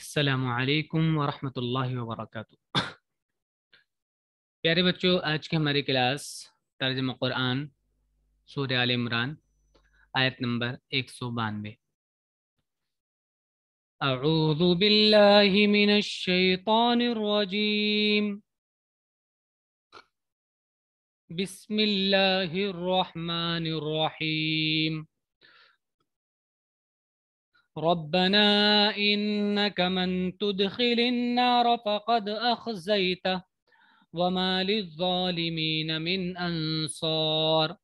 अस्सलाम वालेकुम वरहमतुल्लाहि वबरकातुह प्यारे बच्चों आज की हमारी क्लास तर्जम कुरान सूर्य आल इमरान आयत नंबर एक सौ बानवे أعوذ بالله من الشيطان الرجيم بسم الله الرحمن الرحيم ربنا إنك من تدخل النار فقد أخزيته وما للظالمين من أنصار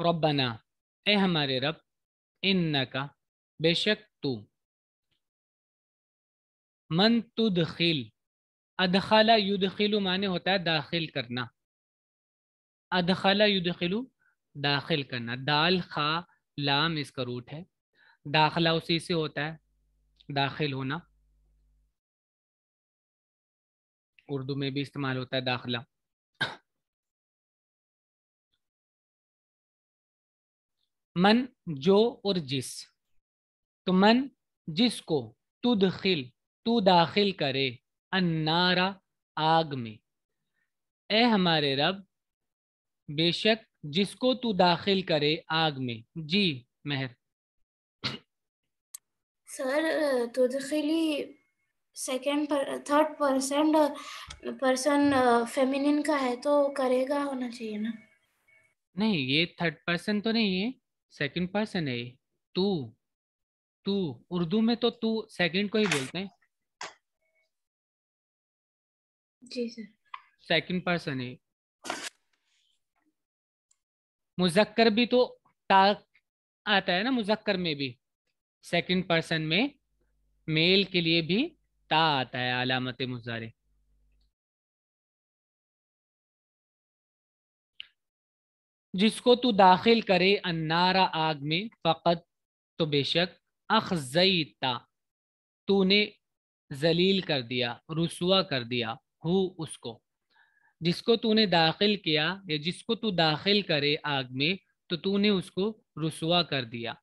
रबना ए हमारे रब इन का बेशक तू मन तुदखिल अदखला युदखिलु माने होता है दाखिल करना अदखला युदखिलु दाखिल करना दाल खा लाम इसका रूट है दाखला उसी से होता है दाखिल होना उर्दू में भी इस्तेमाल होता है दाखला मन जो और जिस तो मन जिसको तू दखिल तू दाखिल करे अन्नारा आग में ए हमारे रब बेशक जिसको तू दाखिल करे आग में जी मेहर सर सेकंड पर थर्ड पर्सन पर्सन फेमिनिन का है तो करेगा होना चाहिए ना नहीं ये थर्ड पर्सन तो नहीं है सेकंड पर्सन है तू तू उर्दू में तो तू सेकंड को ही बोलते हैं जी सर सेकंड पर्सन है मुजक्कर भी तो ता आता है ना मुजक्कर में भी सेकंड पर्सन में मेल के लिए भी ता आता है अलामत मुजारे जिसको तू दाखिल करे अन्नारा आग में फ़कत तो बेशक अखजई ता तूने जलील कर दिया रसुआ कर दिया हु उसको जिसको तूने दाखिल किया या जिसको तू दाखिल करे आग में तो तूने उसको रसुआ कर दिया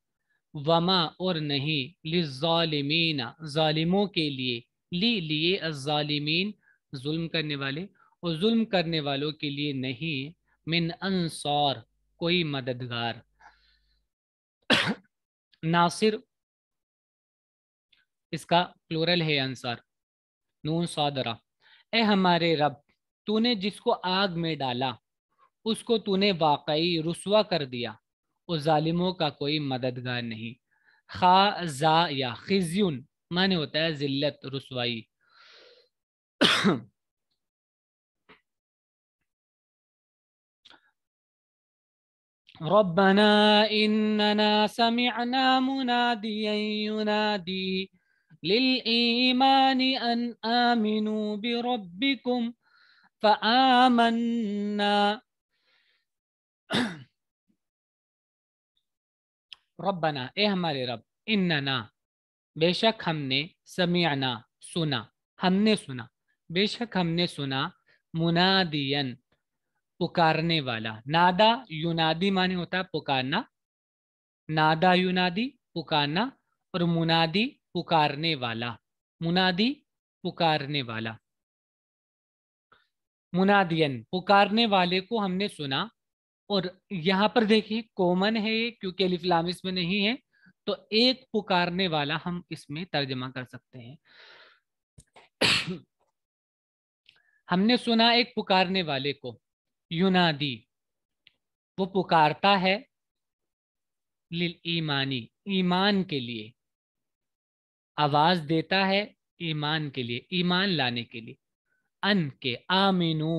वमा और नहीं लिजालिमीना ालिमों के लिए ली लिए ालिमीन जुल्म करने वाले और जुल्म करने वालों के लिए नहीं मिन अनसार कोई मददगार नासिर इसका प्लोरल है अंसार नून सादरा ए हमारे रब तूने जिसको आग में डाला उसको तूने वाकई रसुआ कर दिया उस ालिमों का कोई मददगार नहीं खा जा या खिज्युन माने होता है ज़िल्लत रसवाई रब्बना इन्नना समिअना मुनादियन युनादी लिल ईमानि अन بربكم रबना ए हमारे रब इन्नना बेशक हमने समियाना सुना हमने सुना बेशक हमने सुना मुनादियन पुकारने वाला नादा युनादी माने होता है पुकारना नादा युनादी पुकारना और मुनादी पुकारने वाला मुनादी पुकारने वाला मुनादियन पुकारने वाले को हमने सुना और यहाँ पर देखिए कॉमन है ये क्योंकि अलिफ्लाम इसमें नहीं है तो एक पुकारने वाला हम इसमें तर्जमा कर सकते हैं हमने सुना एक पुकारने वाले को युनादी वो पुकारता है लिल ईमानी ईमान के लिए आवाज देता है ईमान के लिए ईमान लाने के लिए अन के आमिनू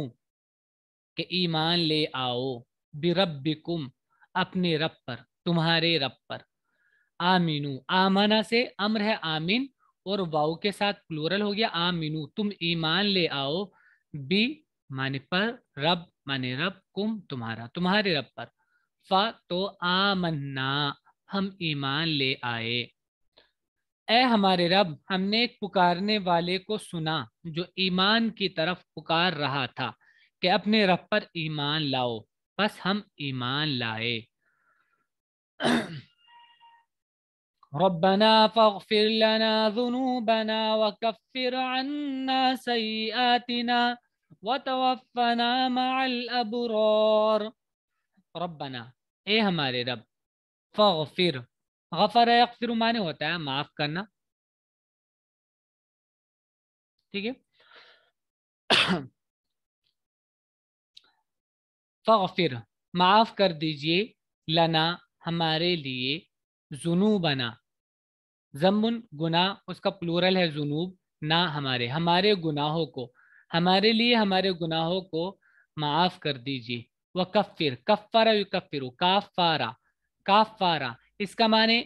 के ईमान ले आओ बिरब्बिकुम अपने रब पर तुम्हारे रब पर आमिनु आमना से अम्र है आमिन और वाऊ के साथ प्लूरल हो गया आमिनू तुम ईमान ले आओ बी माने पर रब माने रब कुम तुम्हारा तुम्हारे रब पर फा तो आमन्ना हम ईमान ले आए ए हमारे रब हमने एक पुकारने वाले को सुना जो ईमान की तरफ पुकार रहा था कि अपने रब पर ईमान लाओ बस हम ईमान लाए रबना فاغفر रबना ए हमारे रब फ़िर गफर अक्सर माने होता है माफ करना ठीक है फ़िर माफ कर दीजिए लना हमारे लिए जुनूबना जमुन गुना उसका प्लूरल है जुनूब ना हमारे हमारे गुनाहों को हमारे लिए हमारे गुनाहों को माफ कर दीजिए वह कफ़िर कफ़ारा यकफ़िर काफ़ारा काफ़ारा इसका माने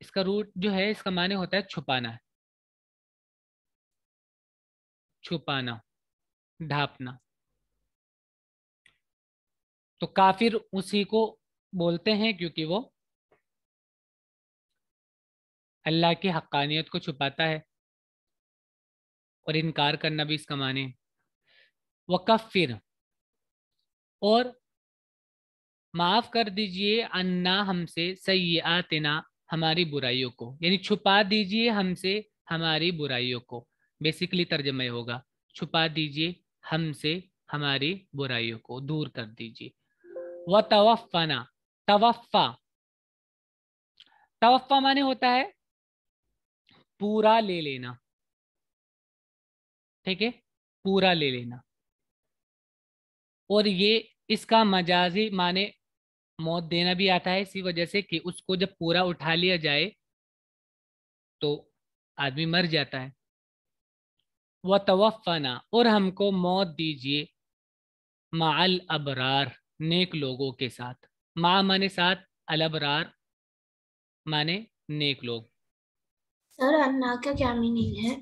इसका रूट जो है इसका माने होता है छुपाना छुपाना ढापना तो काफिर उसी को बोलते हैं क्योंकि वो अल्लाह की हक्कानियत को छुपाता है और इनकार करना भी इसका माने वकफ़िर और माफ कर दीजिए अन्ना हमसे सही आतना हमारी बुराइयों को यानी छुपा दीजिए हमसे हमारी बुराइयों को बेसिकली तर्जमय होगा छुपा दीजिए हमसे हमारी बुराइयों को दूर कर दीजिए व तवफ़ना तवफ़ा तवफ़ा माने होता है पूरा ले लेना ठीक है पूरा ले लेना और ये इसका मजाजी माने मौत देना भी आता है इसी वजह से कि उसको जब पूरा उठा लिया जाए तो आदमी मर जाता है वह तवफ़ना और हमको मौत दीजिए माल अबरार नेक लोगों के साथ मा माने साथ अलबरार माने नेक लोग सर अन्ना का क्या मीनिंग है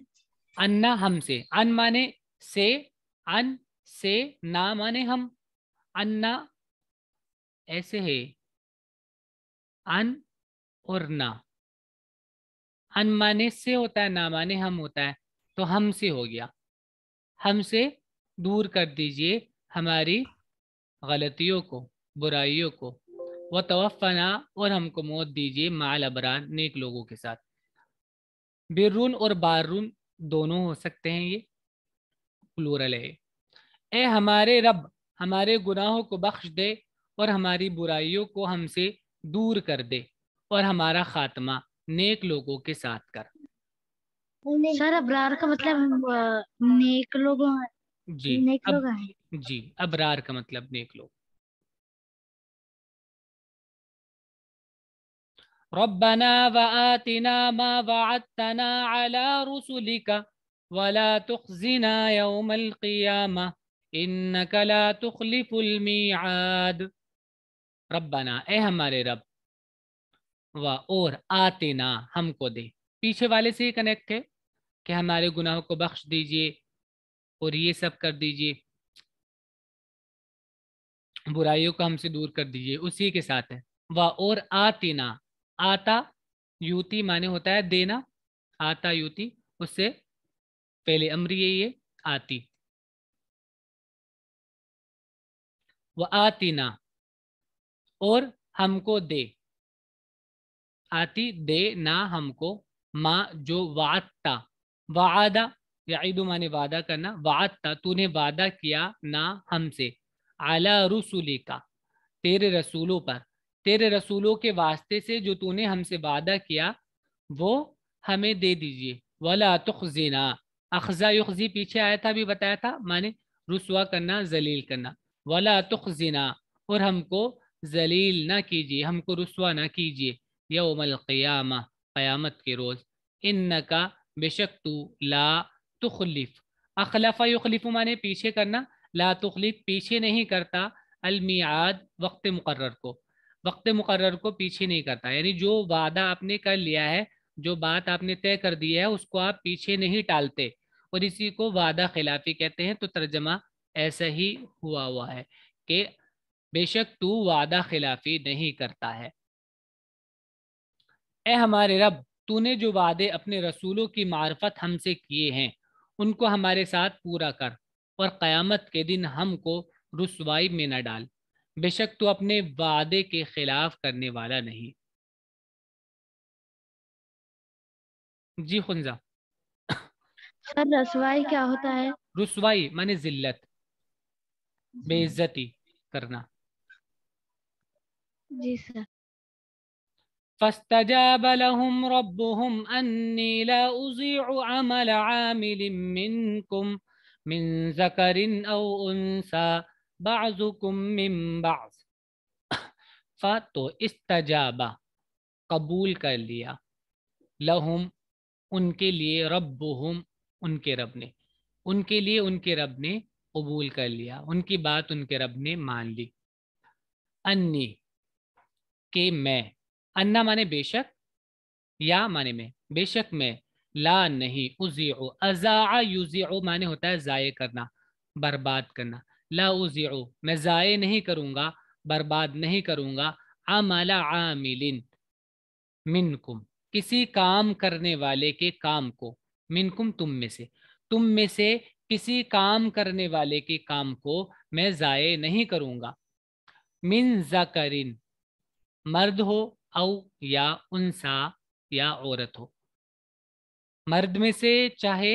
अन्ना हमसे अन माने से अन से ना माने हम अन्ना ऐसे है अन और ना अन माने से होता है ना माने हम होता है तो हमसे हो गया हमसे दूर कर दीजिए हमारी गलतियों को बुराइयों को व तवफ़ना और हमको मौत दीजिए माल अबरान नेक लोगों के साथ बिरून और बारून दोनों हो सकते हैं ये प्लूरल है ए हमारे रब हमारे गुनाहों को बख्श दे और हमारी बुराइयों को हमसे दूर कर दे और हमारा खात्मा नेक लोगों के साथ कर सर अबरार का मतलब नेक लोगों जी नेक अब, लोग जी अबरार का मतलब नेक लोग ربنا وآتنا ما وعدتنا على رسلك ولا تخزنا يوم القيامة إنك لا تخلف الميعاد रब्बाना ए हमारे रब व और आते ना हमको दे पीछे वाले से ही कनेक्ट है कि हमारे गुनाहों को बख्श दीजिए और ये सब कर दीजिए बुराइयों को हमसे दूर कर दीजिए उसी के साथ है व और आते ना आता युति माने होता है देना आता युति उससे पहले अमरी ये आती व आती ना और हमको दे आती दे ना हमको माँ जो वादा वादा यादु माने वादा करना वादा तूने वादा किया ना हमसे आला रसूली का तेरे रसूलों पर तेरे रसूलों के वास्ते से जो तूने हमसे वादा किया वो हमें दे दीजिए वाला तुखजीना अखजा युखजी पीछे आया था भी बताया था माने रसुआ करना जलील करना वाला तुखजीना और हमको जलील ना कीजिए हमको रसुआ ना कीजिए यौमल क़ियामा क़यामत के रोज़ इन का बेशक तू ला तुखलिफ अखलफ़ा युखलिफ माने पीछे करना ला तुखलिफ पीछे नहीं करता अलमियाद वक्त मुकर को वक्त मुकर को पीछे नहीं करता यानी जो वादा आपने कर लिया है जो बात आपने तय कर दी है उसको आप पीछे नहीं टालते और इसी को वादा खिलाफी कहते हैं तो तर्जमा ऐसा ही हुआ हुआ है कि बेशक तू वादा खिलाफी नहीं करता है ए हमारे रब तूने जो वादे अपने रसूलों की मार्फत हमसे किए हैं उनको हमारे साथ पूरा कर और क़यामत के दिन हमको रसवाई में न डाल बेशक तू अपने वादे के खिलाफ करने वाला नहीं जी खुंजा सर रसवाई क्या होता है रसवाई माने जिल्लत बेइज्जती करना जी सर فاستجاب لهم ربهم أني لا أضيع عمل عامل منكم من ذكر أو أنثى بعضكم من بعض فتو استجاب कबूल कर लिया लहुम उनके लिए रब्बुहुम उनके रब ने उनके लिए उनके रब ने कबूल कर लिया उनकी बात उनके रब ने मान ली अन्नी के मैं अन्ना माने बेशक या माने में बेशक मैं ला नहीं उजी अजा यूजी माने होता है ज़ाय करना बर्बाद करना ला उजी मैं ज़ाय नहीं करूँगा बर्बाद नहीं करूँगा आमला आमिलिन मिनकुम किसी काम करने वाले के काम को मिनकुम तुम में से तुम में से किसी काम करने वाले के काम को मैं ज़ाय नहीं करूँगा मिन जकरिन मर्द हो औ या उनसा या औरत हो मर्द में से चाहे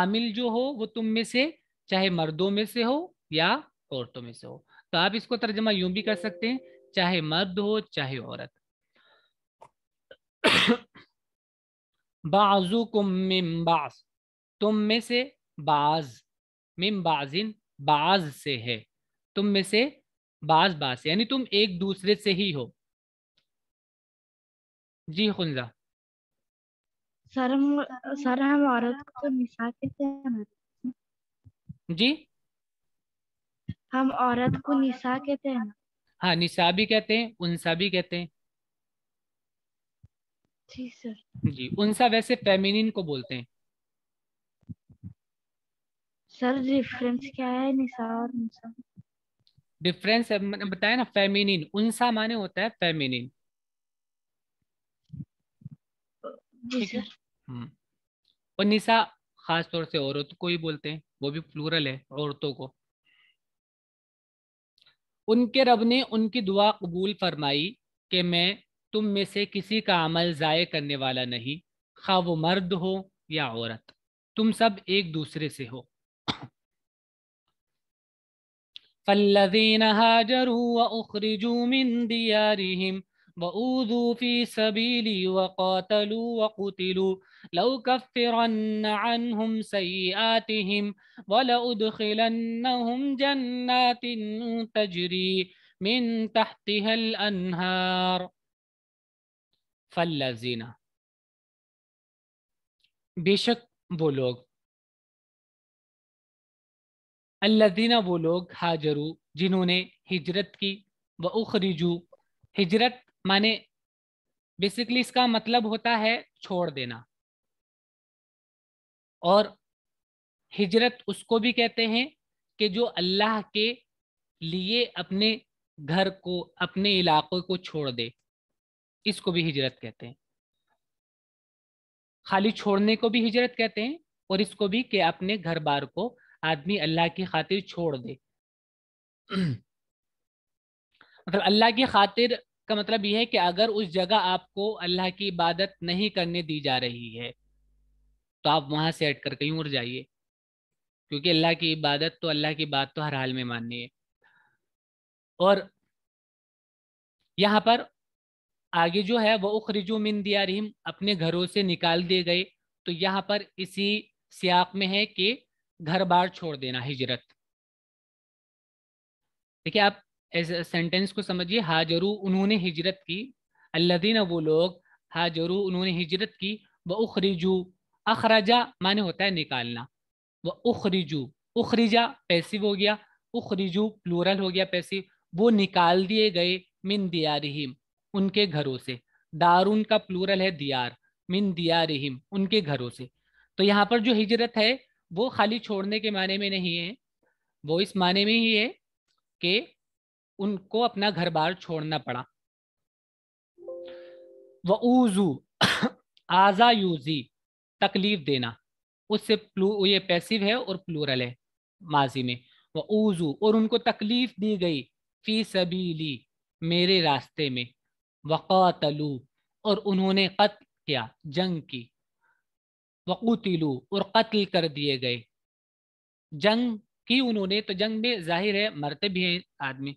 आमिल जो हो वो तुम में से चाहे मर्दों में से हो या औरतों में से हो तो आप इसको तर्जमा यूं भी कर सकते हैं चाहे मर्द हो चाहे औरत बाजू तुम में से बाज मिम्बाजिन बाज से है तुम में से बाज बाज यानी तुम एक दूसरे से ही हो जी खुंजा सर हम सर हम औरत को निशा कहते हैं जी हम औरत को निशा कहते हैं हाँ निशा भी कहते हैं उनसा भी कहते हैं जी सर जी उनसा वैसे फेमिनिन को बोलते हैं सर डिफरेंस क्या है निशा और उनसा डिफरेंस बताया ना फेमिनिन उनसा माने होता है फेमिनिन ठीक है और हम्म। निशा खास तौर से औरत को ही बोलते हैं वो भी प्लूरल है औरतों को उनके रब ने उनकी दुआ कबूल फरमाई कि मैं तुम में से किसी का अमल ज़ाय करने वाला नहीं खा वो मर्द हो या औरत तुम सब एक दूसरे से हो फल्लवीन हाजरू व उखरिजू मिन दियारिहिम وأوذوا في سبيلي وقاتلوا وقتلوا كفرن عنهم سيئاتهم ولأدخلنهم جنات تجري من تحتها الأنهار فالذين بشك بلوغ الذين بلوغ هاجروا جنون هجرتك जिन्होंने हिजरत माने बेसिकली इसका मतलब होता है छोड़ देना और हिजरत उसको भी कहते हैं कि जो अल्लाह के लिए अपने घर को अपने इलाकों को छोड़ दे इसको भी हिजरत कहते हैं खाली छोड़ने को भी हिजरत कहते हैं और इसको भी कि अपने घर बार को आदमी अल्लाह की खातिर छोड़ दे मतलब अल्लाह की खातिर का मतलब यह है कि अगर उस जगह आपको अल्लाह की इबादत नहीं करने दी जा रही है तो आप वहां से हट कर कहीं उड़ जाइए क्योंकि अल्लाह की इबादत तो अल्लाह की बात तो हर हाल में माननी है और यहाँ पर आगे जो है वह उखरिजु मिन दिया अपने घरों से निकाल दिए गए तो यहाँ पर इसी सियाक में है कि घर बार छोड़ देना हिजरत देखिए आप इस सेंटेंस को समझिए हाजरू उन्होंने हिजरत की अल्लादीन वो लोग हाजरू उन्होंने हिजरत की व उखरिजू अखराजा माने होता है निकालना व उखरिजू उखरिजा पैसिव हो गया उखरिजू प्लूरल हो गया पैसिव वो निकाल दिए गए मिन रहीम उनके घरों से दारून का प्लूरल है दियार मिन रहीम उनके घरों से तो यहाँ पर जो हिजरत है वो खाली छोड़ने के माने में नहीं है वो इस माने में ही है कि उनको अपना घर बार छोड़ना पड़ा ऊजू आजा यूजी तकलीफ देना उससे ये पैसिव है और प्लूरल है माजी में ऊजू और उनको तकलीफ दी गई फी सबीली मेरे रास्ते में वक़ातलू और उन्होंने कत्ल किया जंग की वक़ूतिलू और कत्ल कर दिए गए जंग की उन्होंने तो जंग में जाहिर है मरते भी हैं आदमी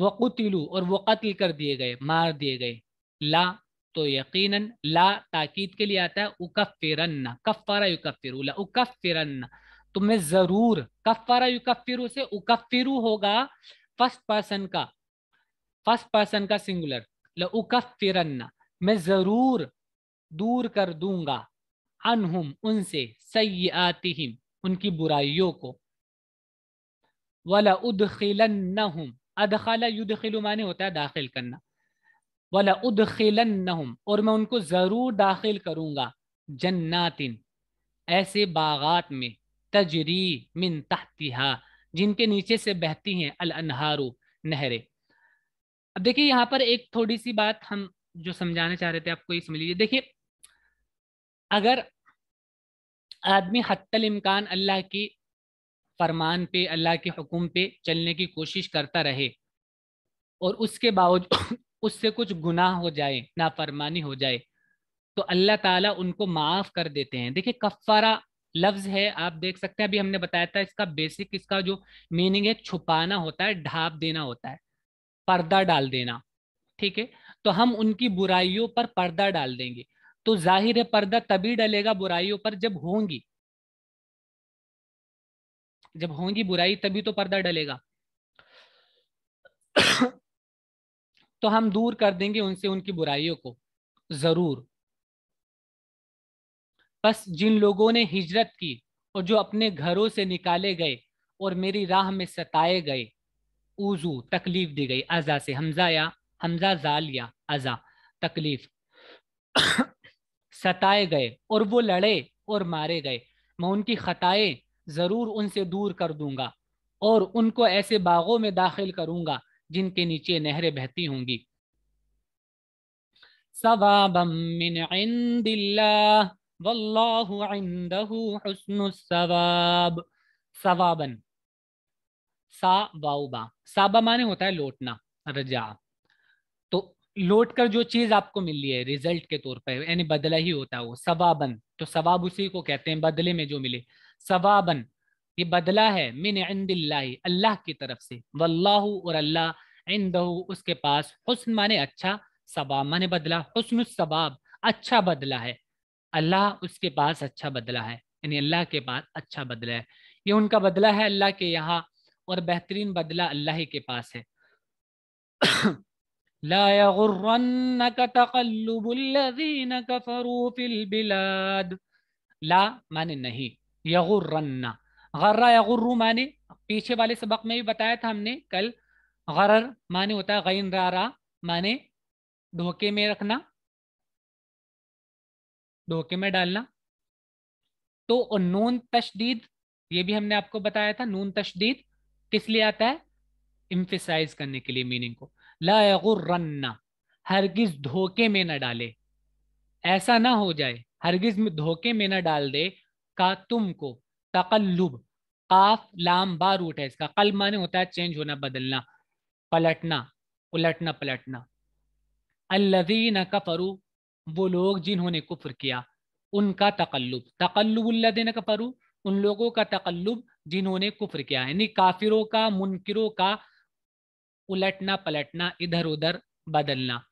वक़ुतिलू और वो कत्ल कर दिए गए मार दिए गए ला तो यकीनन ला ताकीद के लिए आता है उकफ़िरन्ना कफ़ारा युकफ़िरु ला उकफ़िरन्ना तो मैं ज़रूर कफ़ारा युकफ़िरु से उकफ़िरु होगा फर्स्ट पर्सन का फर्स्ट पर्सन का सिंगुलर ला उकफ़िरन्ना मैं ज़रूर दूर कर दूंगा अनहुम उनसे आती उनकी बुराइयों को वला उदखिलन्नहुम अदखला युदखिलु माने होता है दाखिल करना वाला उदखिलन्नहुम और मैं उनको ज़रूर दाखिल करूंगा जन्नातिन ऐसे बागात में तजरी मिन तहतिहा जिनके नीचे से बहती हैं अल अनहारू नहरे अब देखिए यहाँ पर एक थोड़ी सी बात हम जो समझाना चाह रहे थे आपको ये समझ लीजिए देखिए अगर आदमी हत्तल इम्कान अल्लाह की फरमान पे अल्लाह के हुक्म पे चलने की कोशिश करता रहे और उसके बावजूद उससे कुछ गुनाह हो जाए नाफरमानी हो जाए तो अल्लाह ताला उनको माफ़ कर देते हैं देखिए कफ़ारा लफ्ज़ है आप देख सकते हैं अभी हमने बताया था इसका बेसिक इसका जो मीनिंग है छुपाना होता है ढाप देना होता है पर्दा डाल देना ठीक है तो हम उनकी बुराइयों पर पर्दा डाल देंगे तो जाहिर है पर्दा तभी डलेगा बुराइयों पर जब होंगी जब होंगी बुराई तभी तो पर्दा डलेगा तो हम दूर कर देंगे उनसे उनकी बुराइयों को जरूर बस जिन लोगों ने हिजरत की और जो अपने घरों से निकाले गए और मेरी राह में सताए गए उजू तकलीफ दी गई अजा से हमजा या हमजा जाल या अजा तकलीफ सताए गए और वो लड़े और मारे गए मैं उनकी खताएं ज़रूर उनसे दूर कर दूंगा और उनको ऐसे बागों में दाखिल करूंगा जिनके नीचे नहरें बहती होंगी सवाबन सा साबा माने होता है लौटना रजा तो लौट कर जो चीज आपको मिली है रिजल्ट के तौर पर यानी बदला ही होता है वो सवाबन तो सवाब उसी को कहते हैं बदले में जो मिले सवाबन ये बदला है मिन इंदिल्लाही अल्लाह की तरफ से वल्लाहु और अल्लाह इंदहू उसके पास हुस्न माने अच्छा सवाब माने बदला हुस्न सवाब अच्छा बदला है अल्लाह उसके पास अच्छा बदला है यानी अल्लाह के पास अच्छा बदला है ये उनका बदला है अल्लाह के यहाँ और बेहतरीन बदला अल्लाह ही के पास है ला माने नहीं यगुर्रन्ना गर्रा यगुर्रु माने पीछे वाले सबक में भी बताया था हमने कल गर्र माने होता है गैन रारा माने धोखे में रखना धोखे में डालना तो नून तशदीद ये भी हमने आपको बताया था नून तशदीद किस लिए आता है इम्फिसाइज करने के लिए मीनिंग को ला रन्ना हरगिज धोखे में ना डाले ऐसा ना हो जाए हरगिज धोखे में ना डाल दे का तुमको तकल्लुब काफ लाम बार रूट है इसका कल माने होता है चेंज होना बदलना पलटना उलटना पलटना अल्लदीन कफरू वो लोग जिन्होंने कुफर किया उनका तकल्लुब तकल्लुबल्लदीन कफरू उन लोगों का तकल्लुब जिन्होंने कुफर किया यानी काफिरों का मुनकरों का उलटना पलटना इधर उधर बदलना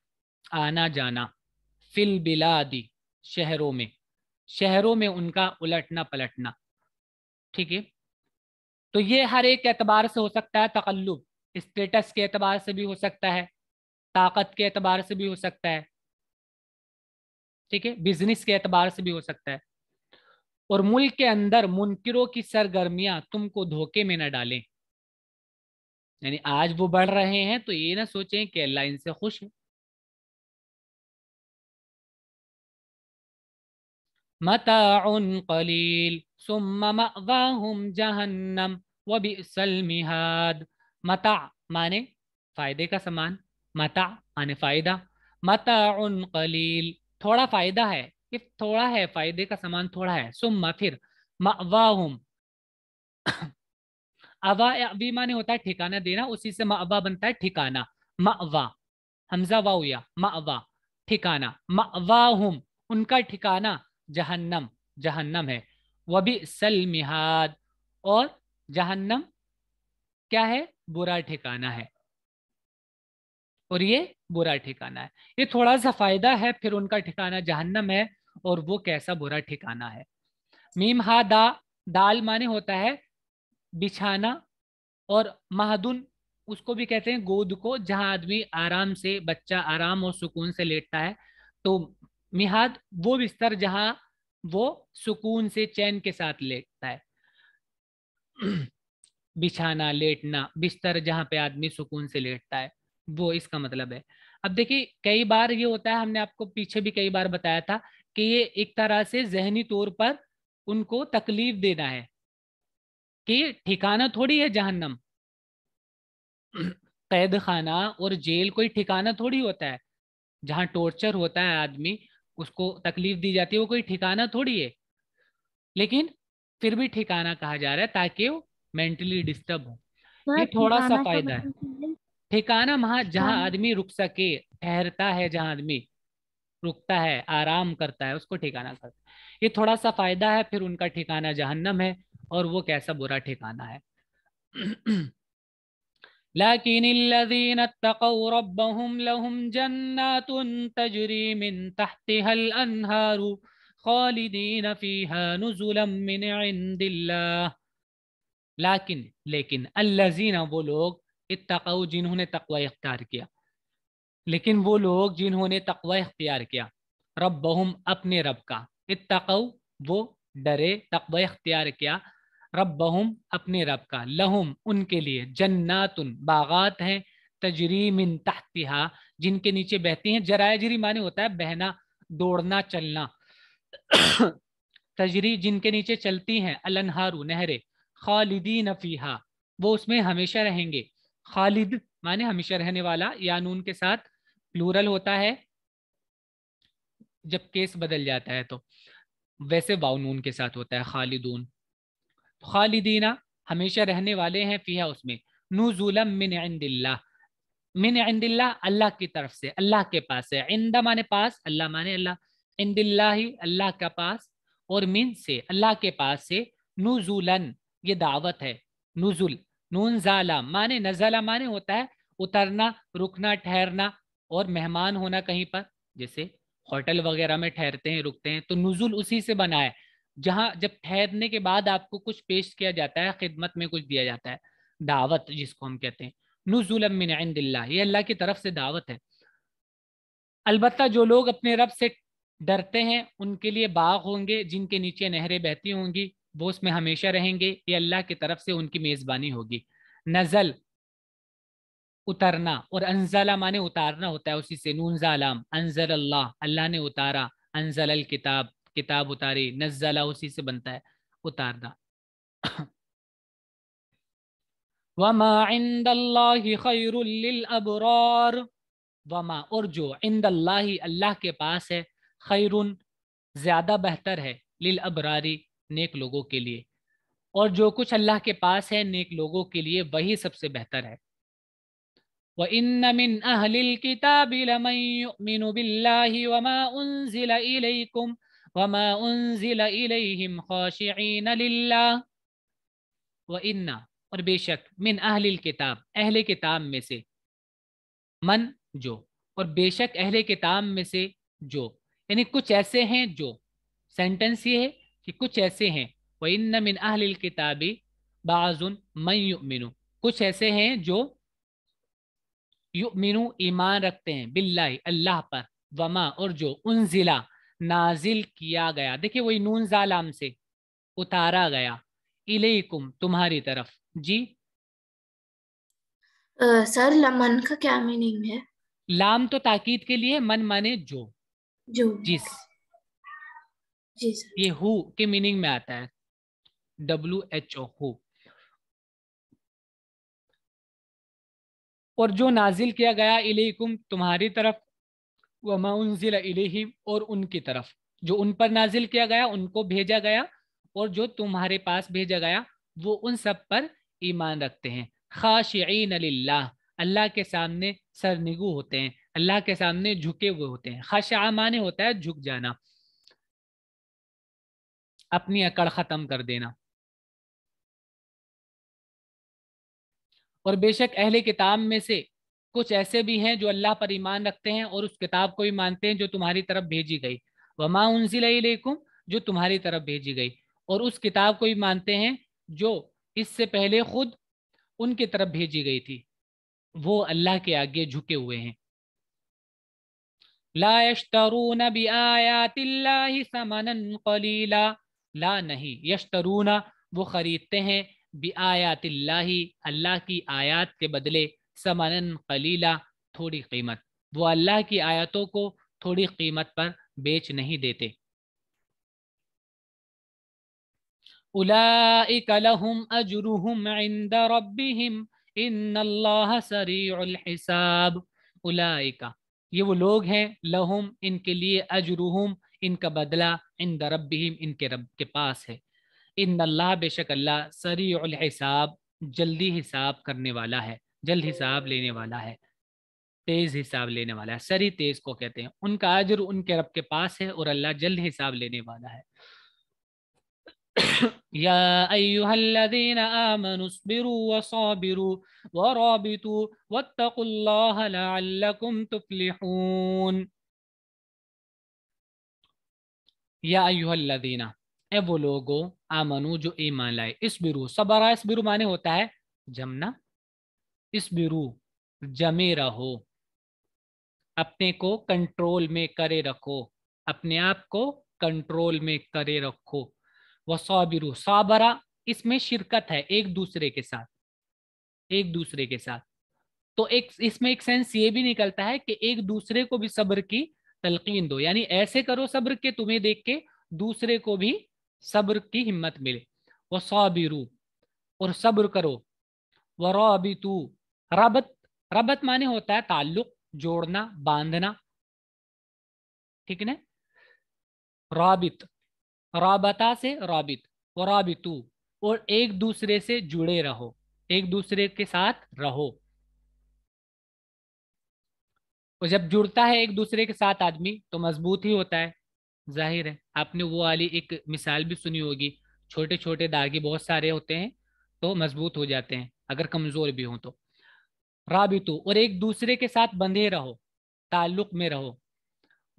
आना जाना फिल बिलादी शहरों में शहरों में उनका उलटना पलटना ठीक है तो ये हर एक एतबार से हो सकता है तकल्लुब स्टेटस के एतबार से भी हो सकता है ताकत के एतबार से भी हो सकता है ठीक है बिजनेस के एतबार से भी हो सकता है और मुल्क के अंदर मुनकरों की सरगर्मियां तुमको धोखे में ना डालें यानी आज वो बढ़ रहे हैं तो ये ना सोचें कि अल्लाह इनसे खुश है मताउन कलील सुम्मा मअवाहुम जहन्नम व बिसल मिहाद मता माने फायदे का सामान मता माने फायदा मताउन कलील थोड़ा फायदा है कि थोड़ा है फायदे का सामान थोड़ा है सुम्मा फिर मअवाहुम अवा अवी माने होता है ठिकाना देना उसी से मअवा बनता है ठिकाना मअवा हमजा वाउया मअवा ठिकाना मअवाहुम उनका ठिकाना जहन्नम जहन्नम है भी सल मिहाद और जहन्नम क्या है बुरा ठिकाना है और ये बुरा ठिकाना है ये थोड़ा सा फायदा है फिर उनका ठिकाना जहन्नम है और वो कैसा बुरा ठिकाना है मीम हा दा दाल माने होता है बिछाना और महदुन उसको भी कहते हैं गोद को जहां आदमी आराम से बच्चा आराम और सुकून से लेटता है तो मिहाद वो बिस्तर जहां वो सुकून से चैन के साथ लेटता है बिछाना लेटना बिस्तर जहां पे आदमी सुकून से लेटता है वो इसका मतलब है अब देखिए कई बार ये होता है हमने आपको पीछे भी कई बार बताया था कि ये एक तरह से जहनी तौर पर उनको तकलीफ देना है कि ठिकाना थोड़ी है जहन्नम कैद खाना और जेल कोई ठिकाना थोड़ी होता है जहां टॉर्चर होता है आदमी उसको तकलीफ दी जाती है वो कोई ठिकाना थोड़ी है लेकिन फिर भी ठिकाना कहा जा रहा है ताकि वो मेंटली डिस्टर्ब हो हाँ, ये थोड़ा सा तो फायदा है ठिकाना वहां जहां हाँ। आदमी रुक सके ठहरता है जहां आदमी रुकता है आराम करता है उसको ठिकाना करता है ये थोड़ा सा फायदा है फिर उनका ठिकाना जहन्नम है और वो कैसा बुरा ठिकाना है لكن الذين اتقوا ربهم لهم جنات تجري من تحتها الأنهار خالدين فيها نزلا من عند الله لكن لكن الذين وہ لوگ اتقوا جنہوں نے تقوى اختیار کیا لیکن وہ لوگ جنہوں نے تقوى اختیار کیا ربهم اپنے رب کا اتقوا وہ ڈرے تقوى اختیار کیا बहुम अपने रब का लहुम उनके लिए जन्नातुन बागात हैं तजरी मिन तहतिहा जिनके नीचे बहती हैं जरा जरी माने होता है बहना दौड़ना चलना तजरी जिनके नीचे चलती हैं अलनहारू नहरे खालिदी नफीहा वो उसमें हमेशा रहेंगे खालिद माने हमेशा रहने वाला या नून के साथ प्लूरल होता है जब केस बदल जाता है तो वैसे वाउनून के साथ होता है खालिदून खालिदीना हमेशा रहने वाले हैं फ़िया उसमें नूजुलम मिन इंदिल्ला मिन इंदिल्ला अल्लाह की तरफ से अल्लाह के पास है इंदा माने पास अल्लाह माने अल्लाह इंदिल्ला ही अल्लाह का पास और मिन से अल्लाह के पास से नूजुलन ये दावत है नूजुल नूनजाला माने नजाला माने होता है उतरना रुकना ठहरना और मेहमान होना कहीं पर जैसे होटल वगैरह में ठहरते हैं रुकते हैं तो नज़ुल उसी से बना है जहाँ जब ठहरने के बाद आपको कुछ पेश किया जाता है खिदमत में कुछ दिया जाता है दावत जिसको हम कहते हैं नज़ुलमिन ये अल्लाह की तरफ से दावत है अलबत् जो लोग अपने रब से डरते हैं उनके लिए बाग होंगे जिनके नीचे नहरें बहती होंगी वो उसमें हमेशा रहेंगे ये अल्लाह की तरफ से उनकी मेज़बानी होगी नज़ल उतरना और अनजला माने उतारना होता है उसी से नूनजालाम अनजल अल्लाह अल्लाह ने उतारा अनजल किताब किताब उतारी नजला उसी से बनता है उतारना वमा वमा और जो इंद अल्लाह के पास है खैरुन ज़्यादा बेहतर है लिल अबरारी नेक लोगों के लिए और जो कुछ अल्लाह के पास है नेक लोगों के लिए वही सबसे बेहतर है वह इन अहलिल वमा उनजिला इलैहिम खाशिईन लिल्लाह व इन्ना और बेशक मिन अहलिल किताब अहले किताब में से मन जो और बेशक अहले किताब में से जो यानी कुछ ऐसे हैं जो सेंटेंस ये है कि कुछ ऐसे हैं व इन मिन अहलिल किताबी बाजुन मन युमिनु कुछ ऐसे हैं जो युमिनु ईमान रखते हैं बिल्ला अल्लाह पर वमा और जो उनजिला नाजिल किया गया देखिए वही नून जालाम से उतारा गया इलेकुम तुम्हारी तरफ जी आ, सर लमन का क्या मीनिंग है लाम तो ताकीद के लिए मन माने जो जो जिस जिस ये हु के मीनिंग में आता है डब्ल्यू एच ओ हु और जो नाजिल किया गया इलेकुम तुम्हारी तरफ वमाउनजिल और उनकी तरफ जो उन पर नाजिल किया गया उनको भेजा गया और जो तुम्हारे पास भेजा गया वो उन सब पर ईमान रखते हैं खाशिन अल्लाह अल्लाह के सामने सरनिगु होते हैं अल्लाह के सामने झुके हुए होते हैं खशा माने होता है झुक जाना अपनी अकड़ ख़त्म कर देना और बेशक अहले किताब में से कुछ ऐसे भी हैं जो अल्लाह पर ईमान रखते हैं और उस किताब को भी मानते हैं जो तुम्हारी तरफ भेजी गई वमा उनजिल जो तुम्हारी तरफ भेजी गई और उस किताब को भी मानते हैं जो इससे पहले खुद उनकी तरफ भेजी गई थी वो अल्लाह के आगे झुके हुए हैं लाशतरून बी कलीला ला नहीं यशतरूना वो खरीदते हैं बी आयातिल्लाही अल्लाह की आयात के बदले समन कलीला थोड़ी कीमत वो अल्लाह की आयतों को थोड़ी कीमत पर बेच नहीं देते हिसाब उलाइका ये वो लोग हैं लहुम इनके लिए अजरुहम इनका बदला इन रब्बिहिम इनके रब के पास है इन अल्लाह बेशक अल्लाह सरी हिसाब जल्दी हिसाब करने वाला है जल्द हिसाब लेने वाला है तेज हिसाब लेने वाला है सरी तेज को कहते हैं उनका अजर उनके रब के पास है और अल्लाह जल्द हिसाब लेने वाला है या ए वो लोगो आमनु जो ईमान लाए बिरु सबरा बिरु माने होता है जमना इस बिरू जमे रहो अपने को कंट्रोल में करे रखो अपने आप को कंट्रोल में करे रखो वह सौबिरु सौबरा इसमें शिरकत है एक दूसरे के साथ एक दूसरे के साथ तो एक इसमें एक सेंस ये भी निकलता है कि एक दूसरे को भी सब्र की तलकीन दो यानी ऐसे करो सब्र के तुम्हें देख के दूसरे को भी सब्र की हिम्मत मिले वह सौबिरु और सब्र करो तू रबत रबत माने होता है ताल्लुक जोड़ना बांधना ठीक है राबित राबता से राबित और राबितु और एक दूसरे से जुड़े रहो एक दूसरे के साथ रहो और जब जुड़ता है एक दूसरे के साथ आदमी तो मजबूत ही होता है जाहिर है आपने वो वाली एक मिसाल भी सुनी होगी छोटे छोटे दागे बहुत सारे होते हैं तो मजबूत हो जाते हैं अगर कमजोर भी हों तो राबितु और एक दूसरे के साथ बंधे रहो ताल्लुक में रहो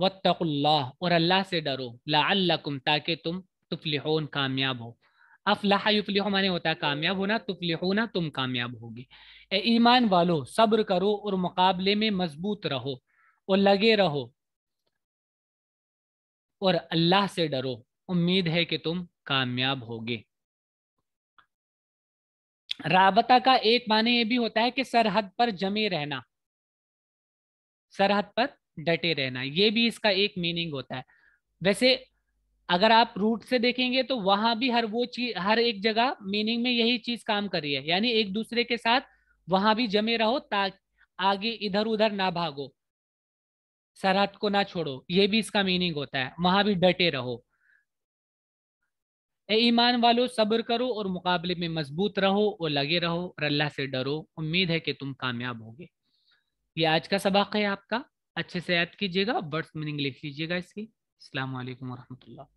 वत्तकुल्लाह और अल्लाह से डरो लाकुम ताकि तुम तुफलिहोन कामयाब हो अफलाह युफलिह माने होता है कामयाब होना तुफलिहोना तुम कामयाब होगी ए ईमान वालो सब्र करो और मुकाबले में मजबूत रहो और लगे रहो और अल्लाह से डरो उम्मीद है कि तुम कामयाब होगे राबता का एक माने ये भी होता है कि सरहद पर जमे रहना सरहद पर डटे रहना ये भी इसका एक मीनिंग होता है वैसे अगर आप रूट से देखेंगे तो वहां भी हर वो चीज हर एक जगह मीनिंग में यही चीज काम कर रही है यानी एक दूसरे के साथ वहां भी जमे रहो ताकि आगे इधर उधर ना भागो सरहद को ना छोड़ो ये भी इसका मीनिंग होता है वहां भी डटे रहो ईमान वालों सब्र करो और मुकाबले में मजबूत रहो और लगे रहो और अल्लाह से डरो उम्मीद है कि तुम कामयाब होगे ये आज का सबक है आपका अच्छे से याद कीजिएगा वर्ड्स मीनिंग लिख लीजिएगा इसकी अल्लाम वरहमल्ला